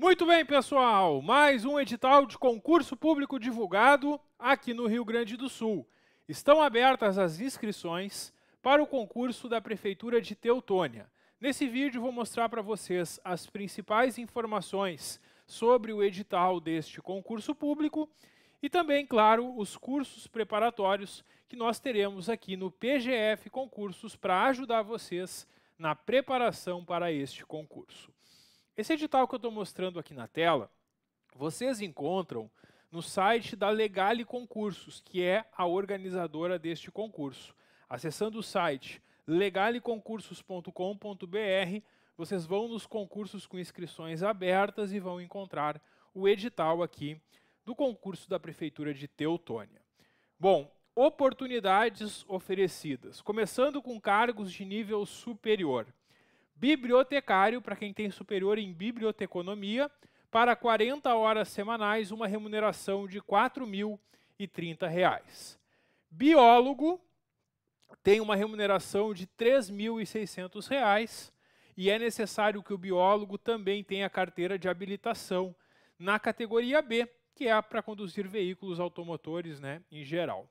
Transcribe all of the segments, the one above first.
Muito bem, pessoal, mais um edital de concurso público divulgado aqui no Rio Grande do Sul. Estão abertas as inscrições para o concurso da Prefeitura de Teutônia. Nesse vídeo vou mostrar para vocês as principais informações sobre o edital deste concurso público e também, claro, os cursos preparatórios que nós teremos aqui no PGF Concursos para ajudar vocês na preparação para este concurso. Esse edital que eu estou mostrando aqui na tela, vocês encontram no site da Legale Concursos, que é a organizadora deste concurso. Acessando o site legaleconcursos.com.br, vocês vão nos concursos com inscrições abertas e vão encontrar o edital aqui do concurso da Prefeitura de Teutônia. Bom, oportunidades oferecidas, começando com cargos de nível superior bibliotecário, para quem tem superior em biblioteconomia, para 40 horas semanais, uma remuneração de R$ 4.030. Biólogo tem uma remuneração de R$ 3.600 e é necessário que o biólogo também tenha carteira de habilitação na categoria B, que é para conduzir veículos automotores né, em geral.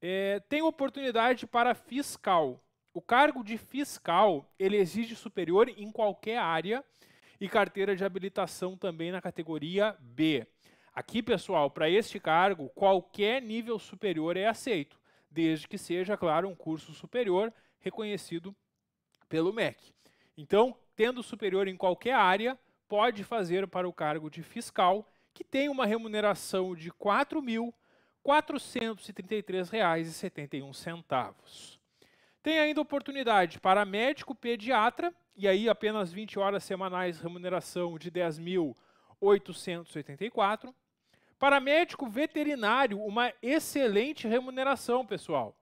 É, tem oportunidade para fiscal. O cargo de fiscal, ele exige superior em qualquer área e carteira de habilitação também na categoria B. Aqui, pessoal, para este cargo, qualquer nível superior é aceito, desde que seja, claro, um curso superior reconhecido pelo MEC. Então, tendo superior em qualquer área, pode fazer para o cargo de fiscal, que tem uma remuneração de R$ 4.433,71. Tem ainda oportunidade para médico pediatra, e aí apenas 20 horas semanais, remuneração de 10.884. Para médico veterinário, uma excelente remuneração, pessoal.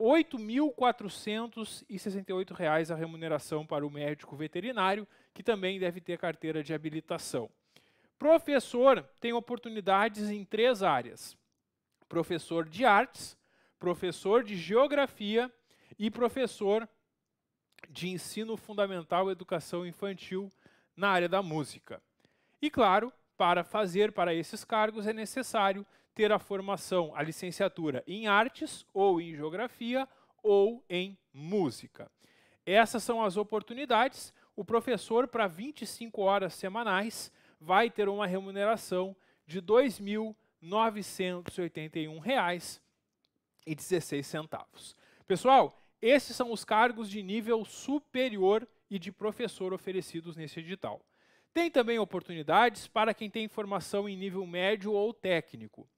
R$ 8.468 a remuneração para o médico veterinário, que também deve ter carteira de habilitação. Professor tem oportunidades em três áreas: professor de artes, professor de geografia e professor de ensino fundamental e educação infantil na área da música. E claro, para fazer para esses cargos é necessário ter a formação, a licenciatura em artes ou em geografia ou em música. Essas são as oportunidades. O professor, para 25 horas semanais, vai ter uma remuneração de R$ 2.981,16. Pessoal, esses são os cargos de nível superior e de professor oferecidos nesse edital. Tem também oportunidades para quem tem formação em nível médio ou técnico.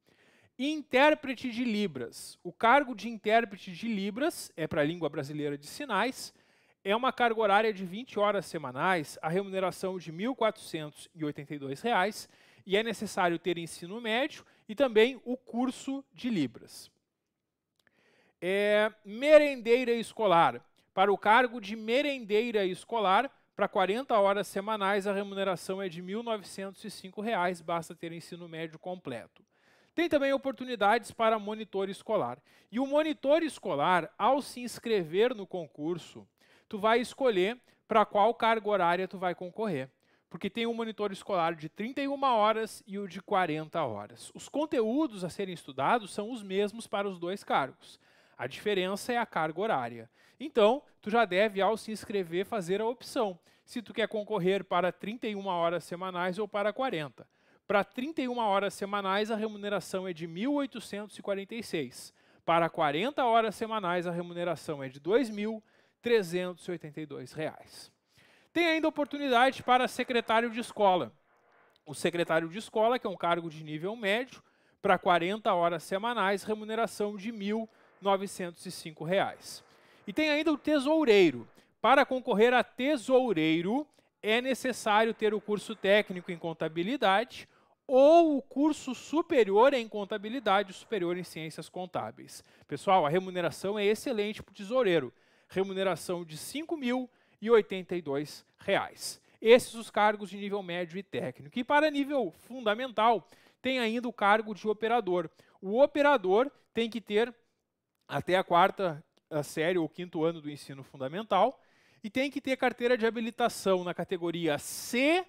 Intérprete de Libras. O cargo de intérprete de Libras é para a língua brasileira de sinais. É uma carga horária de 20 horas semanais, a remuneração de R$ 1.482 e é necessário ter ensino médio e também o curso de Libras é, merendeira escolar. Para o cargo de merendeira escolar, para 40 horas semanais, a remuneração é de R$ 1.905, basta ter ensino médio completo. Tem também oportunidades para monitor escolar. E o monitor escolar, ao se inscrever no concurso, tu vai escolher para qual carga horária tu vai concorrer. Porque tem um monitor escolar de 31 horas e o de 40 horas. Os conteúdos a serem estudados são os mesmos para os dois cargos. A diferença é a carga horária. Então, tu já deve, ao se inscrever, fazer a opção se tu quer concorrer para 31 horas semanais ou para 40. Para 31 horas semanais, a remuneração é de 1.846. Para 40 horas semanais, a remuneração é de R$ 2.382. Tem ainda oportunidade para secretário de escola. O secretário de escola, que é um cargo de nível médio, para 40 horas semanais, remuneração de R$ 1.000. 905 reais. E tem ainda o tesoureiro. Para concorrer a tesoureiro, é necessário ter o curso técnico em contabilidade ou o curso superior em contabilidade, superior em ciências contábeis. Pessoal, a remuneração é excelente para o tesoureiro. Remuneração de R$ 5.082. Esses os cargos de nível médio e técnico. E para nível fundamental, tem ainda o cargo de operador. O operador tem que ter até a quarta série ou quinto ano do ensino fundamental e tem que ter carteira de habilitação na categoria C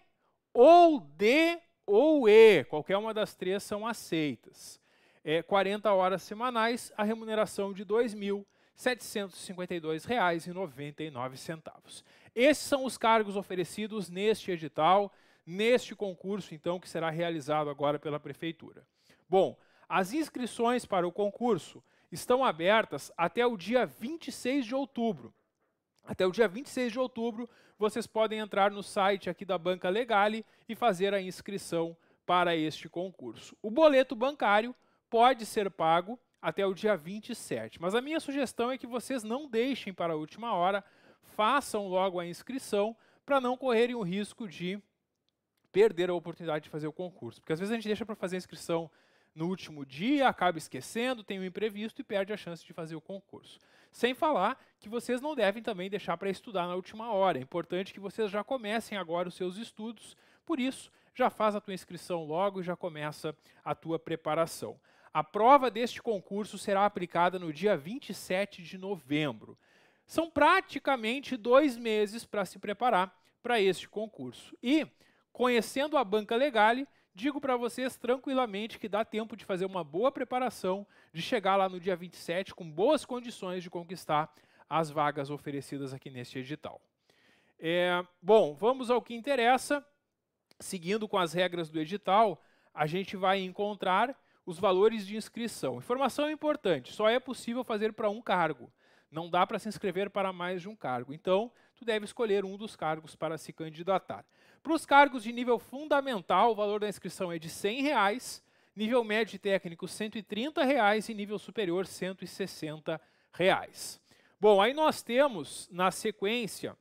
ou D ou E, qualquer uma das três são aceitas. É, 40 horas semanais, a remuneração de R$ 2.752,99. Esses são os cargos oferecidos neste edital, neste concurso, então, que será realizado agora pela Prefeitura. Bom, as inscrições para o concurso estão abertas até o dia 26 de outubro. Até o dia 26 de outubro, vocês podem entrar no site aqui da Banca Legale e fazer a inscrição para este concurso. O boleto bancário pode ser pago até o dia 27, mas a minha sugestão é que vocês não deixem para a última hora, façam logo a inscrição para não correrem o risco de perder a oportunidade de fazer o concurso. Porque às vezes a gente deixa para fazer a inscrição no último dia, acaba esquecendo, tem um imprevisto e perde a chance de fazer o concurso. Sem falar que vocês não devem também deixar para estudar na última hora. É importante que vocês já comecem agora os seus estudos, por isso, já faz a tua inscrição logo e já começa a tua preparação. A prova deste concurso será aplicada no dia 27 de novembro. São praticamente dois meses para se preparar para este concurso. E, conhecendo a Banca Legale, Digo para vocês tranquilamente que dá tempo de fazer uma boa preparação, de chegar lá no dia 27 com boas condições de conquistar as vagas oferecidas aqui neste edital. É, bom, vamos ao que interessa. Seguindo com as regras do edital, a gente vai encontrar os valores de inscrição. Informação importante: só é possível fazer para um cargo. Não dá para se inscrever para mais de um cargo. Então, tu deve escolher um dos cargos para se candidatar. Para os cargos de nível fundamental, o valor da inscrição é de R$ 100, reais, nível médio e técnico R$ 130 reais, e nível superior R$ 160. Reais. Bom, aí nós temos na sequência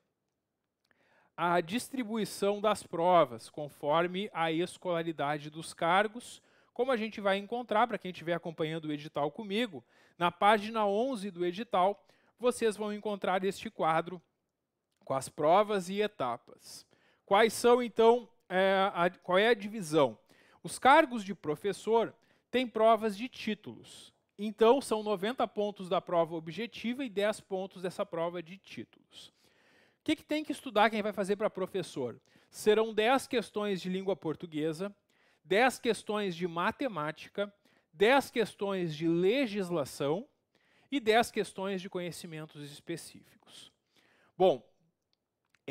a distribuição das provas, conforme a escolaridade dos cargos, como a gente vai encontrar, para quem estiver acompanhando o edital comigo, na página 11 do edital, vocês vão encontrar este quadro com as provas e etapas. Quais são, então, é, a, qual é a divisão? Os cargos de professor têm provas de títulos. Então, são 90 pontos da prova objetiva e 10 pontos dessa prova de títulos. O que, que tem que estudar quem vai fazer para professor? Serão 10 questões de língua portuguesa, 10 questões de matemática, 10 questões de legislação e 10 questões de conhecimentos específicos. Bom,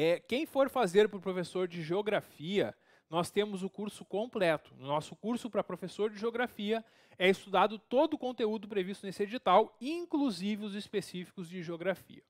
é, quem for fazer para o professor de geografia, nós temos o curso completo. No nosso curso para professor de geografia é estudado todo o conteúdo previsto nesse edital, inclusive os específicos de geografia.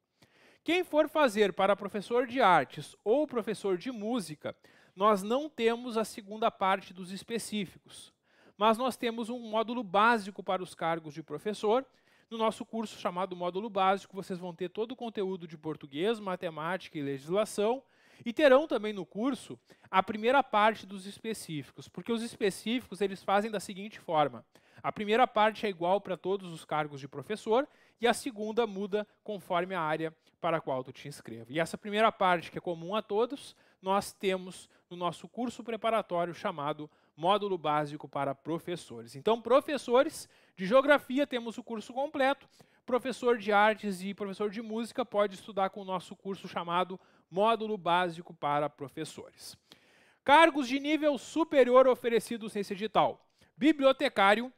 Quem for fazer para professor de artes ou professor de música, nós não temos a segunda parte dos específicos, mas nós temos um módulo básico para os cargos de professor no nosso curso chamado Módulo Básico, vocês vão ter todo o conteúdo de português, matemática e legislação. E terão também no curso a primeira parte dos específicos, porque os específicos eles fazem da seguinte forma: a primeira parte é igual para todos os cargos de professor e a segunda muda conforme a área para a qual tu te inscreva. E essa primeira parte, que é comum a todos, nós temos no nosso curso preparatório chamado Módulo Básico para Professores. Então, professores de geografia temos o curso completo. Professor de artes e professor de música pode estudar com o nosso curso chamado Módulo Básico para Professores. Cargos de nível superior oferecidos nesse edital: bibliotecário,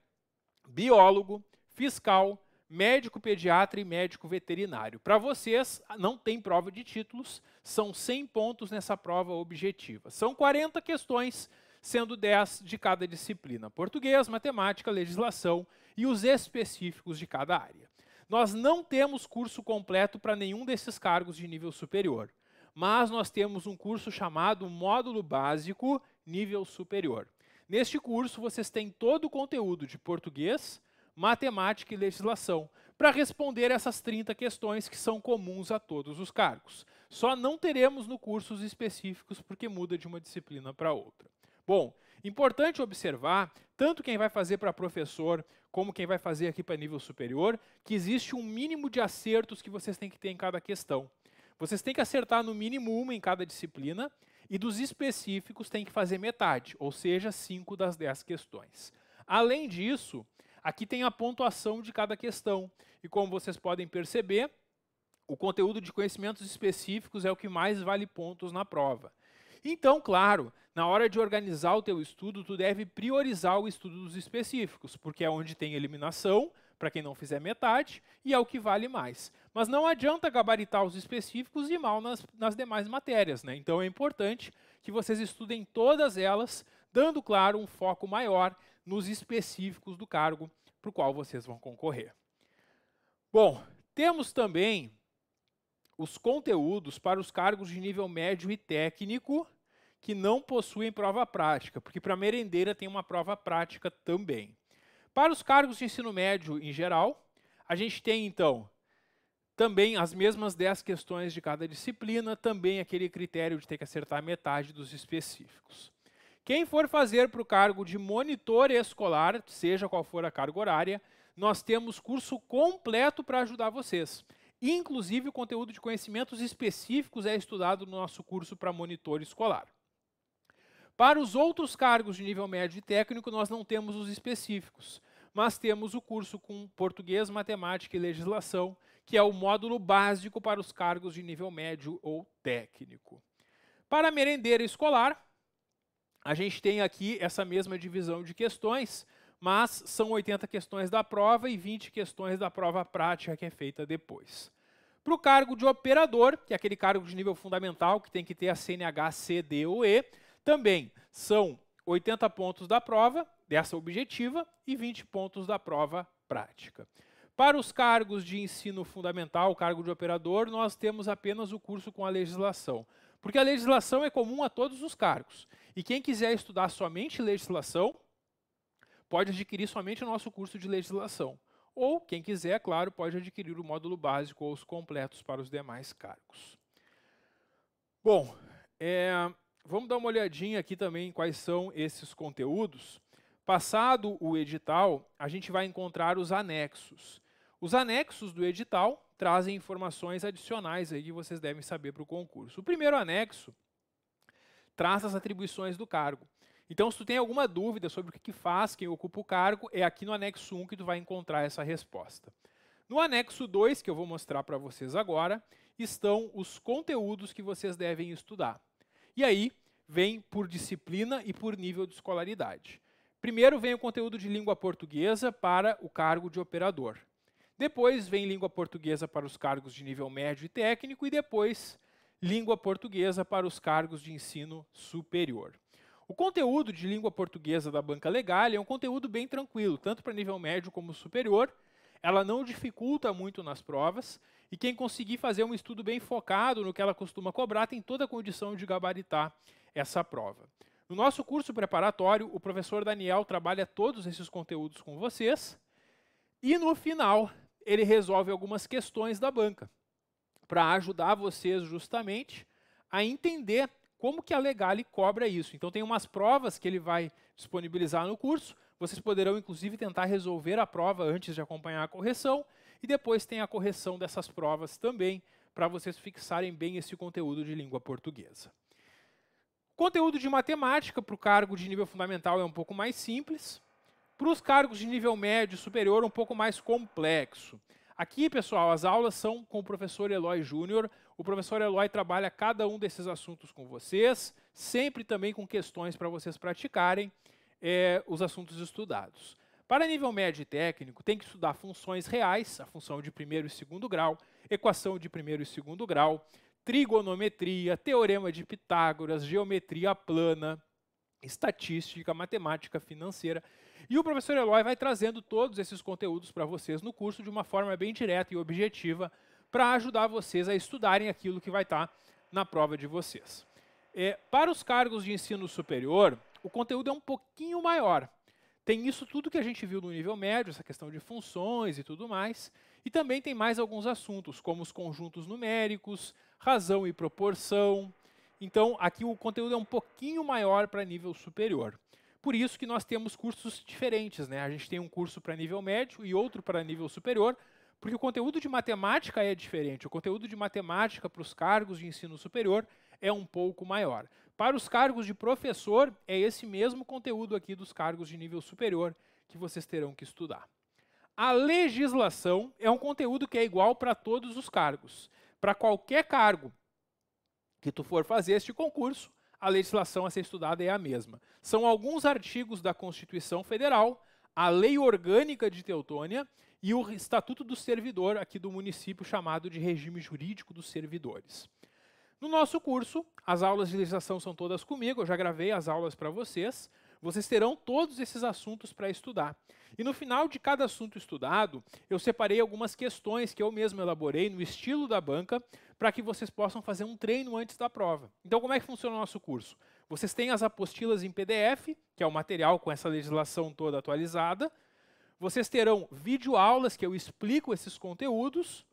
biólogo, fiscal, médico pediatra e médico veterinário. Para vocês, não tem prova de títulos, são 100 pontos nessa prova objetiva. São 40 questões, sendo 10 de cada disciplina: português, matemática, legislação e os específicos de cada área. Nós não temos curso completo para nenhum desses cargos de nível superior, mas nós temos um curso chamado Módulo Básico Nível Superior. Neste curso, vocês têm todo o conteúdo de português, matemática e legislação para responder essas 30 questões que são comuns a todos os cargos. Só não teremos no curso os específicos porque muda de uma disciplina para outra. Bom, Importante observar, tanto quem vai fazer para professor, como quem vai fazer aqui para nível superior, que existe um mínimo de acertos que vocês têm que ter em cada questão. Vocês têm que acertar no mínimo uma em cada disciplina, e dos específicos têm que fazer metade, ou seja, 5 das 10 questões. Além disso, aqui tem a pontuação de cada questão, e como vocês podem perceber, o conteúdo de conhecimentos específicos é o que mais vale pontos na prova. Então, claro, na hora de organizar o teu estudo, tu deve priorizar o estudo dos específicos, porque é onde tem eliminação, para quem não fizer metade, e é o que vale mais. Mas não adianta gabaritar os específicos e mal nas, nas demais matérias. Né? Então é importante que vocês estudem todas elas, dando, claro, um foco maior nos específicos do cargo para o qual vocês vão concorrer. Bom, temos também os conteúdos para os cargos de nível médio e técnico que não possuem prova prática, porque para merendeira tem uma prova prática também. Para os cargos de ensino médio em geral, a gente tem então também as mesmas 10 questões de cada disciplina, também aquele critério de ter que acertar metade dos específicos. Quem for fazer para o cargo de monitor escolar, seja qual for a carga horária, nós temos curso completo para ajudar vocês. Inclusive, o conteúdo de conhecimentos específicos é estudado no nosso curso para monitor escolar. Para os outros cargos de nível médio e técnico, nós não temos os específicos, mas temos o curso com português, matemática e legislação, que é o módulo básico para os cargos de nível médio ou técnico. Para merendeira escolar, a gente tem aqui essa mesma divisão de questões, mas são 80 questões da prova e 20 questões da prova prática que é feita depois. Para o cargo de operador, que é aquele cargo de nível fundamental que tem que ter a CNH, C, D ou E, também são 80 pontos da prova, dessa objetiva, e 20 pontos da prova prática. Para os cargos de ensino fundamental, cargo de operador, nós temos apenas o curso com a legislação. Porque a legislação é comum a todos os cargos. E quem quiser estudar somente legislação, pode adquirir somente o nosso curso de legislação. Ou, quem quiser, claro, pode adquirir o módulo básico ou os completos para os demais cargos. Bom, é, vamos dar uma olhadinha aqui também em quais são esses conteúdos. Passado o edital, a gente vai encontrar os anexos. Os anexos do edital trazem informações adicionais aí que vocês devem saber para o concurso. O primeiro anexo traz as atribuições do cargo. Então, se tu tem alguma dúvida sobre o que faz quem ocupa o cargo, é aqui no anexo 1 que tu vai encontrar essa resposta. No anexo 2, que eu vou mostrar para vocês agora, estão os conteúdos que vocês devem estudar. E aí vem por disciplina e por nível de escolaridade. Primeiro vem o conteúdo de língua portuguesa para o cargo de operador. Depois vem língua portuguesa para os cargos de nível médio e técnico e depois língua portuguesa para os cargos de ensino superior. O conteúdo de língua portuguesa da Banca Legal é um conteúdo bem tranquilo, tanto para nível médio como superior. Ela não dificulta muito nas provas e quem conseguir fazer um estudo bem focado no que ela costuma cobrar tem toda a condição de gabaritar essa prova. No nosso curso preparatório, o professor Daniel trabalha todos esses conteúdos com vocês e no final ele resolve algumas questões da banca para ajudar vocês justamente a entender como que a Legale cobra isso. Então tem umas provas que ele vai disponibilizar no curso, vocês poderão inclusive tentar resolver a prova antes de acompanhar a correção e depois tem a correção dessas provas também, para vocês fixarem bem esse conteúdo de língua portuguesa. Conteúdo de matemática para o cargo de nível fundamental é um pouco mais simples. Para os cargos de nível médio e superior, um pouco mais complexo. Aqui, pessoal, as aulas são com o professor Eloy Júnior. O professor Eloy trabalha cada um desses assuntos com vocês, sempre também com questões para vocês praticarem é, os assuntos estudados. Para nível médio e técnico, tem que estudar funções reais, a função de primeiro e segundo grau, equação de primeiro e segundo grau, trigonometria, teorema de Pitágoras, geometria plana, estatística, matemática financeira. E o professor Eloy vai trazendo todos esses conteúdos para vocês no curso de uma forma bem direta e objetiva para ajudar vocês a estudarem aquilo que vai estar tá na prova de vocês. É, para os cargos de ensino superior, o conteúdo é um pouquinho maior. Tem isso tudo que a gente viu no nível médio, essa questão de funções e tudo mais. E também tem mais alguns assuntos, como os conjuntos numéricos, razão e proporção. Então, aqui o conteúdo é um pouquinho maior para nível superior. Por isso que nós temos cursos diferentes, né? A gente tem um curso para nível médio e outro para nível superior, porque o conteúdo de matemática é diferente. O conteúdo de matemática para os cargos de ensino superior é um pouco maior. Para os cargos de professor, é esse mesmo conteúdo aqui dos cargos de nível superior que vocês terão que estudar. A legislação é um conteúdo que é igual para todos os cargos. Para qualquer cargo que tu for fazer este concurso, a legislação a ser estudada é a mesma. São alguns artigos da Constituição Federal, a Lei Orgânica de Teutônia e o Estatuto do Servidor aqui do município chamado de Regime Jurídico dos Servidores. No nosso curso, as aulas de legislação são todas comigo, eu já gravei as aulas para vocês. Vocês terão todos esses assuntos para estudar. E no final de cada assunto estudado, eu separei algumas questões que eu mesmo elaborei no estilo da banca para que vocês possam fazer um treino antes da prova. Então, como é que funciona o nosso curso? Vocês têm as apostilas em PDF, que é o material com essa legislação toda atualizada. Vocês terão videoaulas que eu explico esses conteúdos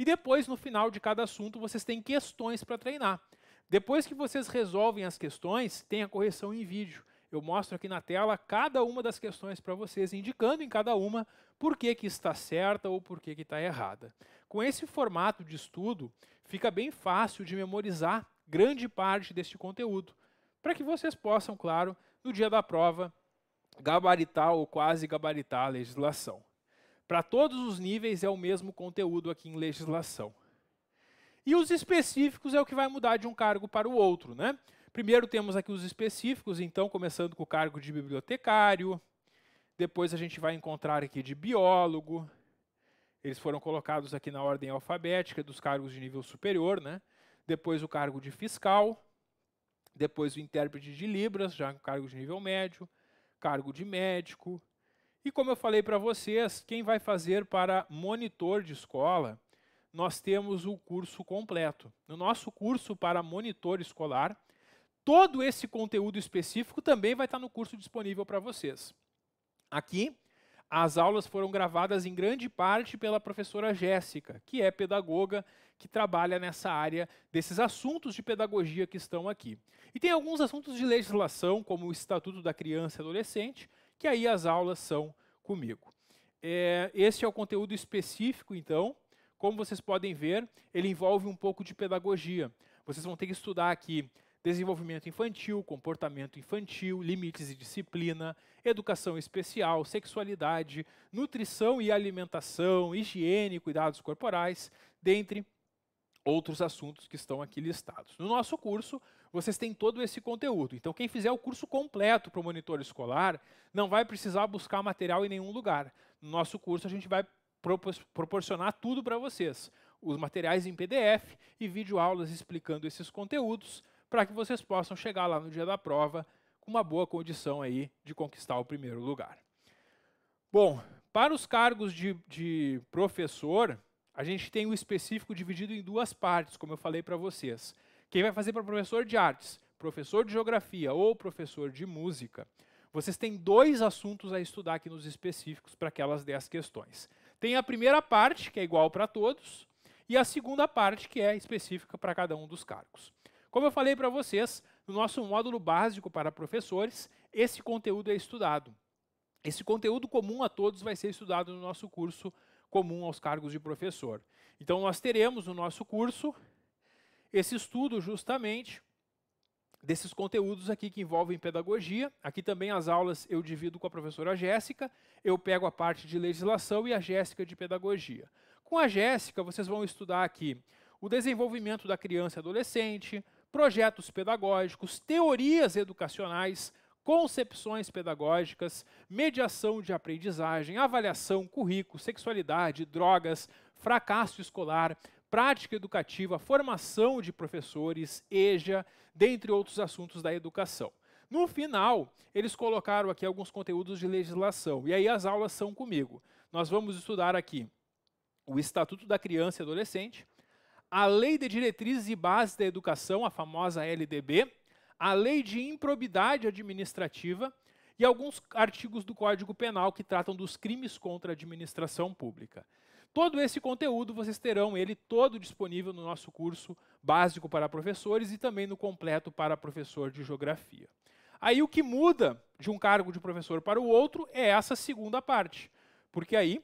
e depois, no final de cada assunto, vocês têm questões para treinar. Depois que vocês resolvem as questões, tem a correção em vídeo. Eu mostro aqui na tela cada uma das questões para vocês, indicando em cada uma por que, que está certa ou por que, que está errada. Com esse formato de estudo, fica bem fácil de memorizar grande parte deste conteúdo, para que vocês possam, claro, no dia da prova, gabaritar ou quase gabaritar a legislação. Para todos os níveis é o mesmo conteúdo aqui em legislação. E os específicos é o que vai mudar de um cargo para o outro, né? Primeiro temos aqui os específicos, então começando com o cargo de bibliotecário, depois a gente vai encontrar aqui de biólogo. Eles foram colocados aqui na ordem alfabética dos cargos de nível superior, né? Depois o cargo de fiscal, depois o intérprete de libras, já com cargo de nível médio, cargo de médico, e como eu falei para vocês, quem vai fazer para monitor de escola, nós temos o curso completo. No nosso curso para monitor escolar, todo esse conteúdo específico também vai estar no curso disponível para vocês. Aqui, as aulas foram gravadas em grande parte pela professora Jéssica, que é pedagoga, que trabalha nessa área desses assuntos de pedagogia que estão aqui. E tem alguns assuntos de legislação, como o Estatuto da Criança e Adolescente, que aí as aulas são comigo. É, esse é o conteúdo específico, então. Como vocês podem ver, ele envolve um pouco de pedagogia. Vocês vão ter que estudar aqui desenvolvimento infantil, comportamento infantil, limites e disciplina, educação especial, sexualidade, nutrição e alimentação, higiene, cuidados corporais, dentre outros assuntos que estão aqui listados. No nosso curso, vocês têm todo esse conteúdo. Então, quem fizer o curso completo para o monitor escolar não vai precisar buscar material em nenhum lugar. No nosso curso, a gente vai proporcionar tudo para vocês. Os materiais em PDF e videoaulas explicando esses conteúdos para que vocês possam chegar lá no dia da prova com uma boa condição aí de conquistar o primeiro lugar. Bom, para os cargos de, de professor, a gente tem o específico dividido em duas partes, como eu falei para vocês. Quem vai fazer para professor de artes, professor de geografia ou professor de música, vocês têm dois assuntos a estudar aqui nos específicos para aquelas 10 questões. Tem a primeira parte, que é igual para todos, e a segunda parte, que é específica para cada um dos cargos. Como eu falei para vocês, no nosso módulo básico para professores, esse conteúdo é estudado. Esse conteúdo comum a todos vai ser estudado no nosso curso comum aos cargos de professor. Então, nós teremos no nosso curso esse estudo justamente desses conteúdos aqui que envolvem pedagogia. Aqui também as aulas eu divido com a professora Jéssica, eu pego a parte de legislação e a Jéssica de pedagogia. Com a Jéssica, vocês vão estudar aqui o desenvolvimento da criança e adolescente, projetos pedagógicos, teorias educacionais, concepções pedagógicas, mediação de aprendizagem, avaliação, currículo, sexualidade, drogas, fracasso escolar, prática educativa, formação de professores, EJA, dentre outros assuntos da educação. No final, eles colocaram aqui alguns conteúdos de legislação, e aí as aulas são comigo. Nós vamos estudar aqui o Estatuto da Criança e Adolescente, a Lei de Diretrizes e Bases da Educação, a famosa LDB, a Lei de Improbidade Administrativa e alguns artigos do Código Penal que tratam dos crimes contra a administração pública. Todo esse conteúdo vocês terão ele todo disponível no nosso curso básico para professores e também no completo para professor de geografia. Aí o que muda de um cargo de professor para o outro é essa segunda parte, porque aí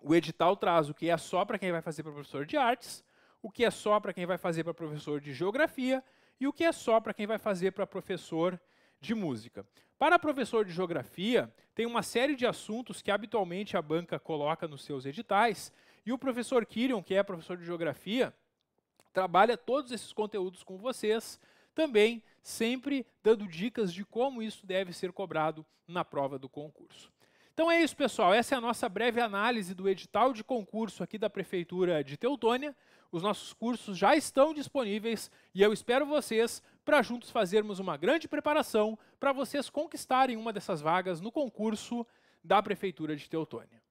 o edital traz o que é só para quem vai fazer para professor de artes, o que é só para quem vai fazer para professor de geografia e o que é só para quem vai fazer para professor de de música. Para professor de geografia, tem uma série de assuntos que habitualmente a banca coloca nos seus editais, e o professor Kirion, que é professor de geografia, trabalha todos esses conteúdos com vocês, também sempre dando dicas de como isso deve ser cobrado na prova do concurso. Então é isso, pessoal. Essa é a nossa breve análise do edital de concurso aqui da Prefeitura de Teutônia. Os nossos cursos já estão disponíveis e eu espero vocês para juntos fazermos uma grande preparação para vocês conquistarem uma dessas vagas no concurso da Prefeitura de Teutônia.